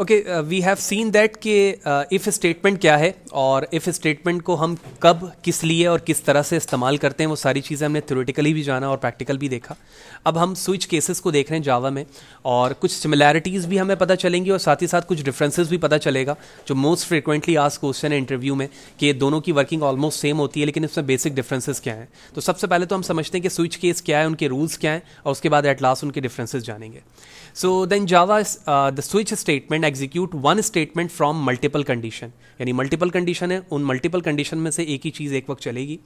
Okay we have seen that कि if uh, statement क्या है और इफ़ स्टेटमेंट को हम कब किस लिए और किस तरह से इस्तेमाल करते हैं वो सारी चीज़ें हमने थ्योरेटिकली भी जाना और प्रैक्टिकल भी देखा अब हम स्विच केसेस को देख रहे हैं जावा में और कुछ सिमिलैरिटीज़ भी हमें पता चलेंगी और साथ ही साथ कुछ डिफरेंसेस भी पता चलेगा जो मोस्ट फ्रिक्वेंटली आज क्वेश्चन है इंटरव्यू में कि दोनों की वर्किंग ऑलमोस्ट सेम होती है लेकिन इसमें बेसिक डिफरेंसेज क्या हैं तो सबसे पहले तो हम समझते हैं कि स्विच केस क्या है उनके रूल्स क्या हैं और उसके बाद एट लास्ट उनके डिफरेंसेज जानेंगे so then Java the switch statement and execute one statement from multiple condition यानी मल्टीपल कंडीशन है उन मल्टीपल कंडीशन में से एक ही चीज़ एक वक्त चलेगी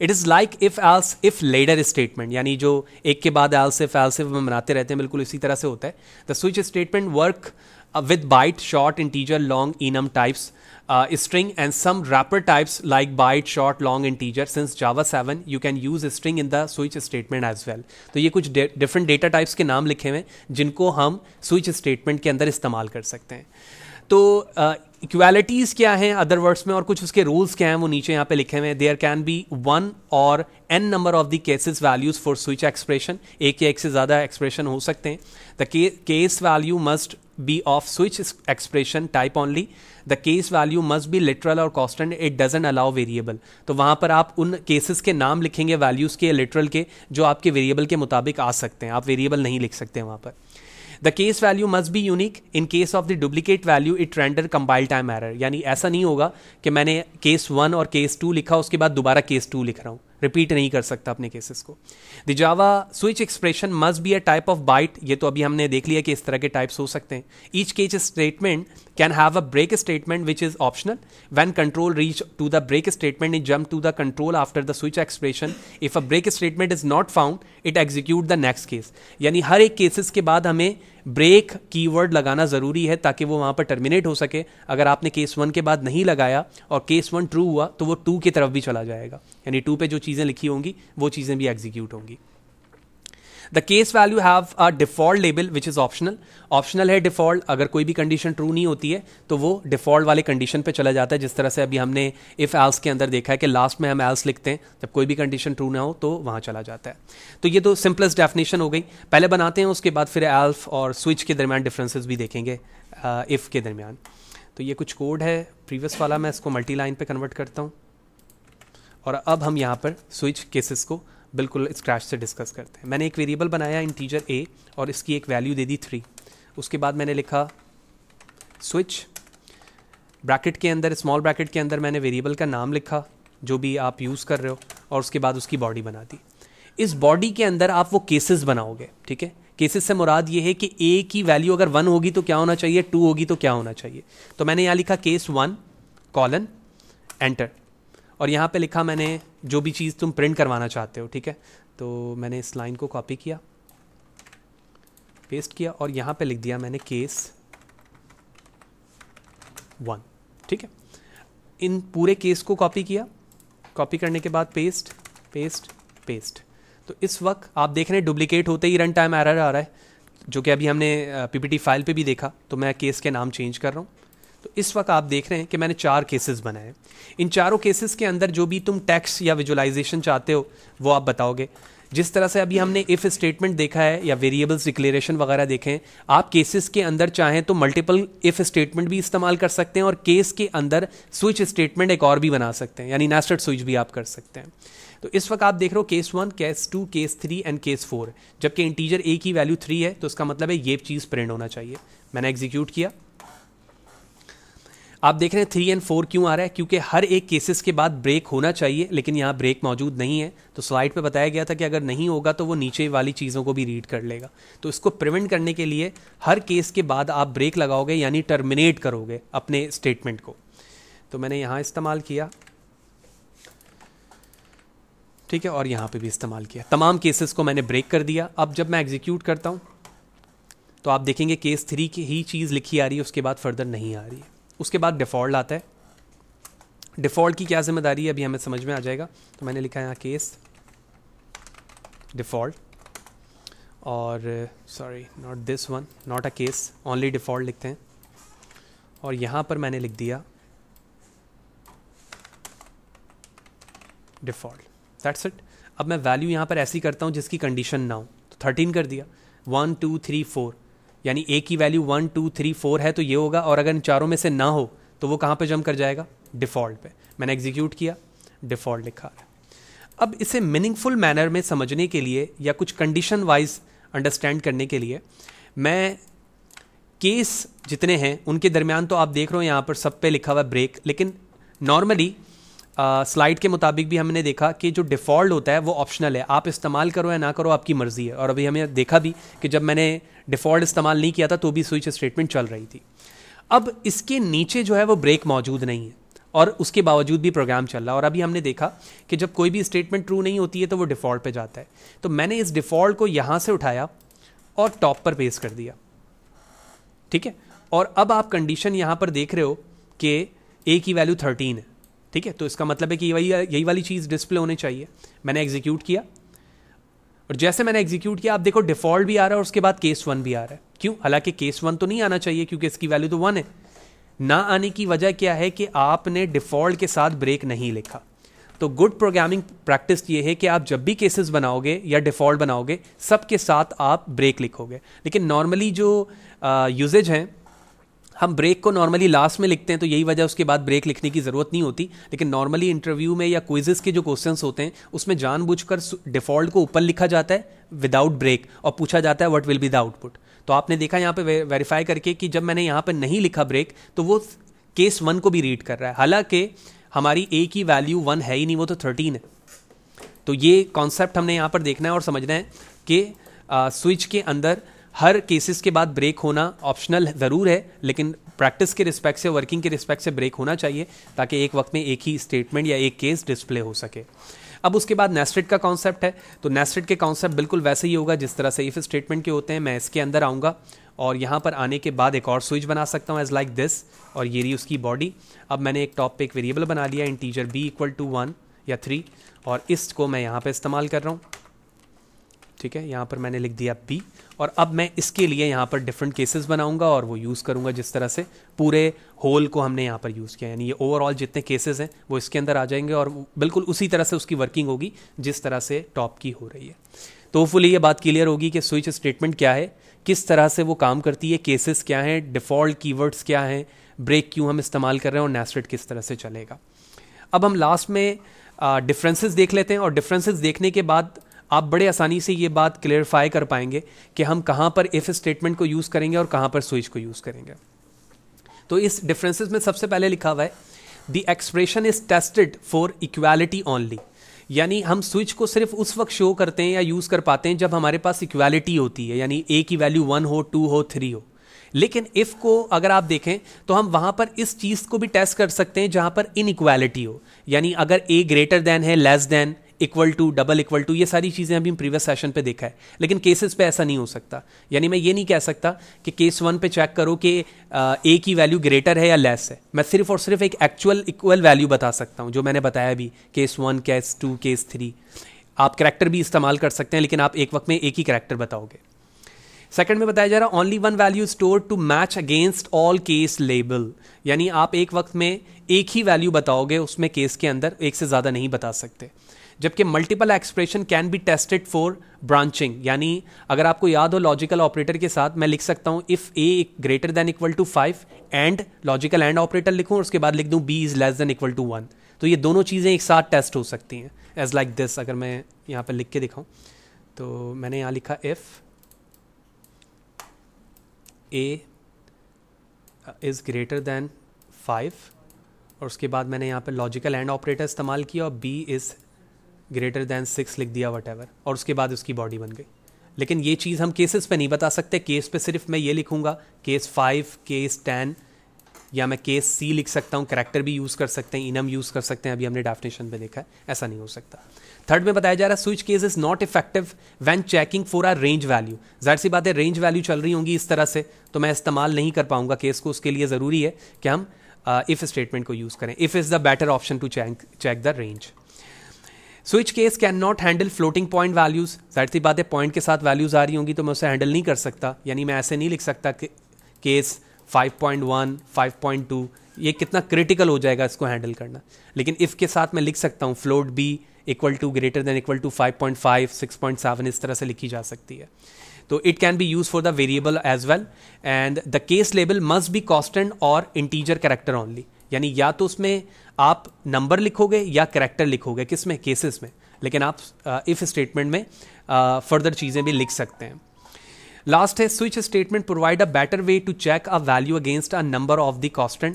it is like if else if ladder statement यानी जो एक के बाद एल्स इफ एल्स इफ बनाते रहते हैं बिल्कुल इसी तरह से होता है the switch statement work with byte short integer long enum types string and some wrapper types like byte short long integer since Java seven you can use string in the switch statement as well तो ये कुछ different data types के नाम लिखे हुए हैं जिनको हम स्विच स्टेटमेंट के अंदर इस्तेमाल कर सकते हैं तो इक्वालिटीज़ क्या हैं अदर वर्ड्स में और कुछ उसके रूल्स क्या हैं वो नीचे यहाँ पे लिखे हुए हैं देयर कैन बी वन और n number of the cases values for switch expression एक या एक से ज़्यादा एक्सप्रेशन हो सकते हैं the case value must be of switch expression type only the case value must be literal और constant it doesn't allow variable तो वहाँ पर आप उन केसेस के नाम लिखेंगे वैल्यूज़ के लिटरल के जो आपके वेरिएबल के मुताबिक आ सकते हैं आप वेरिएबल नहीं लिख सकते वहाँ पर the case value must be unique in case of the duplicate value it render compile time error यानी ऐसा नहीं होगा कि मैंने केस वन और केस टू लिखा उसके बाद दोबारा केस टू लिख रहा हूं रिपीट नहीं कर सकता अपने केसेस को the Java switch expression must be a type of byte ये तो अभी हमने देख लिया कि इस तरह के टाइप्स हो सकते हैं each case statement can have a break statement which is optional. When control reach to the break statement, it jump to the control after the switch expression. If a break statement is not found, it execute the next case. यानी हर एक cases के बाद हमें break keyword लगाना ज़रूरी है ताकि वो वहाँ पर टर्मिनेट हो सके अगर आपने केस वन के बाद नहीं लगाया और केस वन ट्रू हुआ तो वो टू की तरफ भी चला जाएगा यानी टू पे जो चीज़ें लिखी होंगी वो चीज़ें भी एग्जीक्यूट होंगी the case value have a default label which is optional optional है डिफॉल्ट अगर कोई भी कंडीशन ट्रू नहीं होती है तो वो डिफॉल्ट वाले कंडीशन पे चला जाता है जिस तरह से अभी हमने इफ एल्स के अंदर देखा है कि लास्ट में हम एल्स लिखते हैं जब कोई भी कंडीशन ट्रू ना हो तो वहाँ चला जाता है तो ये तो सिंपलेस्ट डेफिनेशन हो गई पहले बनाते हैं उसके बाद फिर एल्फ और स्विच के दरमियान डिफरेंसेस भी देखेंगे इफ़ uh, के दरमियान तो ये कुछ कोड है प्रीवियस वाला मैं इसको मल्टी लाइन पे कन्वर्ट करता हूँ और अब हम यहाँ पर स्विच केसेस को बिल्कुल स्क्रैच से डिस्कस करते हैं मैंने एक वेरिएबल बनाया इंटीजर ए और इसकी एक वैल्यू दे दी थ्री उसके बाद मैंने लिखा स्विच ब्रैकेट के अंदर स्मॉल ब्रैकेट के अंदर मैंने वेरिएबल का नाम लिखा जो भी आप यूज़ कर रहे हो और उसके बाद उसकी बॉडी बना दी इस बॉडी के अंदर आप वो केसेस बनाओगे ठीक है केसेस से मुराद ये है कि ए की वैल्यू अगर वन होगी तो क्या होना चाहिए टू होगी तो क्या होना चाहिए तो मैंने यहाँ लिखा केस वन कॉलन एंटर और यहाँ पे लिखा मैंने जो भी चीज़ तुम प्रिंट करवाना चाहते हो ठीक है तो मैंने इस लाइन को कॉपी किया पेस्ट किया और यहाँ पे लिख दिया मैंने केस वन ठीक है इन पूरे केस को कॉपी किया कॉपी करने के बाद पेस्ट पेस्ट पेस्ट तो इस वक्त आप देख रहे हैं डुप्लीकेट होते ही रन टाइम एरर आ रहा है जो कि अभी हमने पीपीटी फाइल पे भी देखा तो मैं केस के नाम चेंज कर रहा हूँ तो इस वक्त आप देख रहे हैं कि मैंने चार केसेस बनाए इन चारों केसेस के अंदर जो भी तुम टैक्स या विजुलाइजेशन चाहते हो वो आप बताओगे जिस तरह से अभी हमने इफ़ स्टेटमेंट देखा है या वेरिएबल्स डिक्लेरेशन वगैरह देखें आप केसेस के अंदर चाहें तो मल्टीपल इफ़ स्टेटमेंट भी इस्तेमाल कर सकते हैं और केस के अंदर स्विच स्टेटमेंट एक और भी बना सकते हैं यानी नेस्टेड स्विच भी आप कर सकते हैं तो इस वक्त आप देख रहे हो case one case two case three and case four जबकि इंटीजर ए की वैल्यू थ्री है तो उसका मतलब है ये चीज़ प्रिंट होना चाहिए मैंने एग्जीक्यूट किया आप देख रहे हैं थ्री एंड फोर क्यों आ रहा है क्योंकि हर एक केसेस के बाद ब्रेक होना चाहिए लेकिन यहाँ ब्रेक मौजूद नहीं है तो स्लाइड पे बताया गया था कि अगर नहीं होगा तो वो नीचे वाली चीज़ों को भी रीड कर लेगा तो इसको प्रिवेंट करने के लिए हर केस के बाद आप ब्रेक लगाओगे यानी टर्मिनेट करोगे अपने स्टेटमेंट को तो मैंने यहाँ इस्तेमाल किया ठीक है और यहाँ पे भी इस्तेमाल किया तमाम केसेस को मैंने ब्रेक कर दिया अब जब मैं एग्जीक्यूट करता हूँ तो आप देखेंगे केस थ्री की ही चीज़ लिखी आ रही है उसके बाद फर्दर नहीं आ रही है उसके बाद डिफ़ॉल्ट आता है डिफ़ॉल्ट की क्या जिम्मेदारी है अभी हमें समझ में आ जाएगा तो मैंने लिखा है यहाँ केस डिफ़ॉल्ट और sorry not this one not a case only default लिखते हैं और यहाँ पर मैंने लिख दिया डिफ़ॉल्ट दैट्स इट अब मैं वैल्यू यहाँ पर ऐसी करता हूँ जिसकी कंडीशन ना हो तो थर्टीन कर दिया वन टू थ्री फोर यानी ए की वैल्यू वन टू थ्री फोर है तो ये होगा और अगर इन चारों में से ना हो तो वो कहाँ पे जम कर जाएगा डिफ़ॉल्ट पे मैंने एग्जीक्यूट किया डिफ़ॉल्ट लिखा अब इसे मीनिंगफुल मैनर में समझने के लिए या कुछ कंडीशन वाइज अंडरस्टैंड करने के लिए मैं केस जितने हैं उनके दरमियान तो आप देख रहे हो यहाँ पर सब पे लिखा हुआ ब्रेक लेकिन नॉर्मली स्लाइड uh, के मुताबिक भी हमने देखा कि जो डिफ़ॉल्ट होता है वो ऑप्शनल है आप इस्तेमाल करो या ना करो आपकी मर्ज़ी है और अभी हमें देखा भी कि जब मैंने डिफ़ॉल्ट इस्तेमाल नहीं किया था तो भी स्विच स्टेटमेंट चल रही थी अब इसके नीचे जो है वो ब्रेक मौजूद नहीं है और उसके बावजूद भी प्रोग्राम चल रहा है और अभी हमने देखा कि जब कोई भी स्टेटमेंट ट्रू नहीं होती है तो वो डिफ़ॉल्ट पे जाता है तो मैंने इस डिफ़ॉल्ट को यहाँ से उठाया और टॉप पर पेस्ट कर दिया ठीक है और अब आप कंडीशन यहाँ पर देख रहे हो कि ए की वैल्यू थर्टीन है ठीक है तो इसका मतलब है कि यही यही वाली चीज़ डिस्प्ले होनी चाहिए मैंने एग्जीक्यूट किया और जैसे मैंने एग्जीक्यूट किया आप देखो डिफॉल्ट भी आ रहा है और उसके बाद केस वन भी आ रहा है क्यों हालांकि केस वन तो नहीं आना चाहिए क्योंकि इसकी वैल्यू तो वन है ना आने की वजह क्या है कि आपने डिफॉल्ट के साथ ब्रेक नहीं लिखा तो गुड प्रोग्रामिंग प्रैक्टिस ये है कि आप जब भी केसेस बनाओगे या डिफॉल्ट बनाओगे सबके साथ आप ब्रेक लिखोगे लेकिन नॉर्मली जो यूजेज uh, हैं हम ब्रेक को नॉर्मली लास्ट में लिखते हैं तो यही वजह उसके बाद ब्रेक लिखने की ज़रूरत नहीं होती लेकिन नॉर्मली इंटरव्यू में या क्विजेस के जो क्वेश्चंस होते हैं उसमें जानबूझकर डिफॉल्ट को ऊपर लिखा जाता है विदाउट ब्रेक और पूछा जाता है what will be the output तो आपने देखा यहाँ पे वेरीफाई करके कि जब मैंने यहाँ पर नहीं लिखा ब्रेक तो वो केस वन को भी रीड कर रहा है हालांकि हमारी ए की वैल्यू वन है ही नहीं वो तो थर्टीन है तो ये कॉन्सेप्ट हमने यहाँ पर देखना है और समझना है कि स्विच के अंदर हर केसेस के बाद ब्रेक होना ऑप्शनल ज़रूर है लेकिन प्रैक्टिस के रिस्पेक्ट से वर्किंग के रिस्पेक्ट से ब्रेक होना चाहिए ताकि एक वक्त में एक ही स्टेटमेंट या एक केस डिस्प्ले हो सके अब उसके बाद नेस्टेड का कॉन्सेप्ट है तो नेस्टेड के कॉन्सेप्ट बिल्कुल वैसे ही होगा जिस तरह से इफ स्टेटमेंट के होते हैं मैं इसके अंदर आऊँगा और यहाँ पर आने के बाद एक और स्विच बना सकता हूँ एज लाइक दिस और ये रही उसकी बॉडी अब मैंने एक टॉप पे एक वेरिएबल बना लिया integer b equal to one या थ्री और इसको मैं यहाँ पर इस्तेमाल कर रहा हूँ ठीक है यहाँ पर मैंने लिख दिया पी और अब मैं इसके लिए यहाँ पर डिफरेंट केसेस बनाऊंगा और वो यूज़ करूँगा जिस तरह से पूरे होल को हमने यहाँ पर यूज़ किया यानी ये ओवरऑल जितने केसेस हैं वो इसके अंदर आ जाएंगे और बिल्कुल उसी तरह से उसकी वर्किंग होगी जिस तरह से टॉप की हो रही है तो फुली ये बात क्लियर होगी कि स्विच स्टेटमेंट क्या है किस तरह से वो काम करती है केसेस क्या हैं डिफ़ॉल्ट कीवर्ड्स क्या हैं ब्रेक क्यों हम इस्तेमाल कर रहे हैं और नेस्टेड किस तरह से चलेगा अब हम लास्ट में डिफरेंसेस देख लेते हैं और डिफरेंसेस देखने के बाद आप बड़े आसानी से ये बात क्लियरफाई कर पाएंगे कि हम कहाँ पर इफ स्टेटमेंट को यूज़ करेंगे और कहाँ पर स्विच को यूज़ करेंगे तो इस डिफरेंसेस में सबसे पहले लिखा हुआ है the expression is tested for equality only यानी हम स्विच को सिर्फ उस वक्त शो करते हैं या यूज़ कर पाते हैं जब हमारे पास इक्वालिटी होती है यानी ए की वैल्यू वन हो टू हो थ्री हो लेकिन इफ़ को अगर आप देखें तो हम वहां पर इस चीज़ को भी टेस्ट कर सकते हैं जहाँ पर इनइक्वालिटी हो यानी अगर ए ग्रेटर देन है less than equal to double equal to ये सारी चीज़ें अभी हम प्रीवियस सेशन पे देखा है लेकिन केसेस पे ऐसा नहीं हो सकता यानी मैं ये नहीं कह सकता कि केस वन पे चेक करो कि ए की वैल्यू ग्रेटर है या लेस है मैं सिर्फ और सिर्फ एक एक्चुअल इक्वल वैल्यू बता सकता हूँ जो मैंने बताया अभी case one case two case three आप करैक्टर भी इस्तेमाल कर सकते हैं लेकिन आप एक वक्त में एक ही करैक्टर बताओगे सेकंड में बताया जा रहा है only one value store to match against all case label यानी आप एक वक्त में एक ही वैल्यू बताओगे उसमें केस के अंदर एक से ज़्यादा नहीं बता सकते जबकि multiple expression can be tested for branching यानी अगर आपको याद हो लॉजिकल ऑपरेटर के साथ मैं लिख सकता हूं if a greater than equal to five and logical and operator लिखूं और उसके बाद लिख दूं b is less than equal to one तो ये दोनों चीज़ें एक साथ टेस्ट हो सकती हैं एज लाइक दिस अगर मैं यहाँ पर लिख के दिखाऊँ तो मैंने यहाँ लिखा if a is greater than five और उसके बाद मैंने यहाँ पर लॉजिकल एंड ऑपरेटर इस्तेमाल किया और b is greater than six लिख दिया वट और उसके बाद उसकी बॉडी बन गई लेकिन ये चीज़ हम केसेस पे नहीं बता सकते केस पे सिर्फ मैं ये लिखूंगा केस फाइव केस टेन या मैं केस सी लिख सकता हूँ करेक्टर भी यूज़ कर सकते हैं इनम यूज़ कर सकते हैं अभी हमने डेफिनेशन पे देखा है ऐसा नहीं हो सकता थर्ड में बताया जा रहा है switch case is not effective when checking for a range value जाहिर सी बात है रेंज वैल्यू चल रही होंगी इस तरह से तो मैं इस्तेमाल नहीं कर पाऊंगा केस को उसके लिए ज़रूरी है कि हम इफ़ uh, स्टेटमेंट को यूज़ करें if is the better option to check the range switch case can not handle floating point values जाहिर सी बात है पॉइंट के साथ वैल्यूज आ रही होंगी तो मैं उसे हैंडल नहीं कर सकता यानी मैं ऐसे नहीं लिख सकता कि केस 5.1, 5.2 ये कितना क्रिटिकल हो जाएगा इसको हैंडल करना लेकिन इफ़ के साथ मैं लिख सकता हूँ float b equal to greater than equal to 5.5, 6.7 इस तरह से लिखी जा सकती है तो it can be use for the variable as well and the case label must be constant और इंटीजर कैरेक्टर ओनली यानी या तो उसमें आप नंबर लिखोगे या करेक्टर लिखोगे किस में केसेस में लेकिन आप इफ uh, स्टेटमेंट में फर्दर uh, चीज़ें भी लिख सकते हैं लास्ट है switch statement provide a better way to check a value against a number of the constant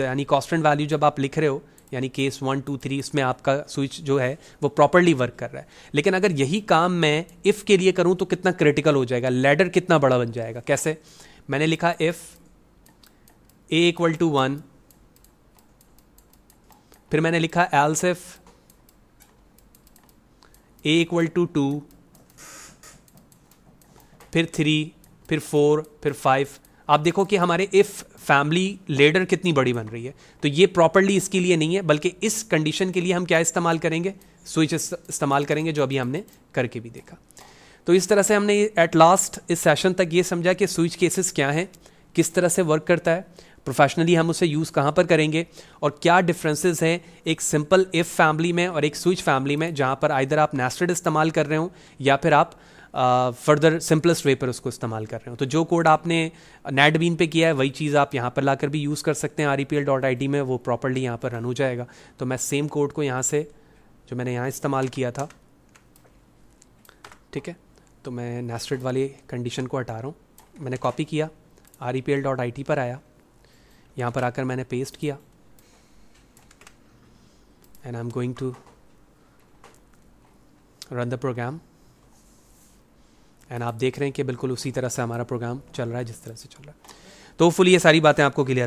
यानी कॉस्टेंट वैल्यू जब आप लिख रहे हो यानी केस वन टू थ्री इसमें आपका स्विच जो है वो प्रॉपरली वर्क कर रहा है लेकिन अगर यही काम मैं इफ़ के लिए करूँ तो कितना क्रिटिकल हो जाएगा लेडर कितना बड़ा बन जाएगा कैसे मैंने लिखा if a equal to one फिर मैंने लिखा else if a equal to two फिर थ्री फिर फोर फिर फाइव आप देखो कि हमारे इफ़ फैमिली लेडर कितनी बड़ी बन रही है तो ये प्रॉपरली इसके लिए नहीं है बल्कि इस कंडीशन के लिए हम क्या इस्तेमाल करेंगे स्विच इस्तेमाल करेंगे जो अभी हमने करके भी देखा तो इस तरह से हमने एट लास्ट इस सेशन तक ये समझा कि स्विच केसेस क्या हैं किस तरह से वर्क करता है प्रोफेशनली हम उसे यूज़ कहाँ पर करेंगे और क्या डिफरेंसेस हैं एक सिंपल इफ़ फैमिली में और एक स्विच फैमिली में जहाँ पर आइधर आप नेस्टेड इस्तेमाल कर रहे हो या फिर आप फर्दर सिंपलेस्ट वे पर उसको इस्तेमाल कर रहे हो तो जो कोड आपने नेटबीन पे किया है वही चीज़ आप यहाँ पर लाकर भी यूज़ कर सकते हैं R E P L dot I D में वो प्रॉपरली यहाँ पर रन हो जाएगा तो मैं सेम कोड को यहाँ से जो मैंने यहाँ इस्तेमाल किया था ठीक है तो मैं नेस्टेड वाली कंडीशन को हटा रहा हूँ मैंने कॉपी किया R E P L dot I T पर आया यहाँ पर आकर मैंने पेस्ट किया and I am going to run the program and आप देख रहे हैं कि बिल्कुल उसी तरह से हमारा प्रोग्राम चल रहा है जिस तरह से चल रहा है तो फुल ये सारी बातें आपको क्लियर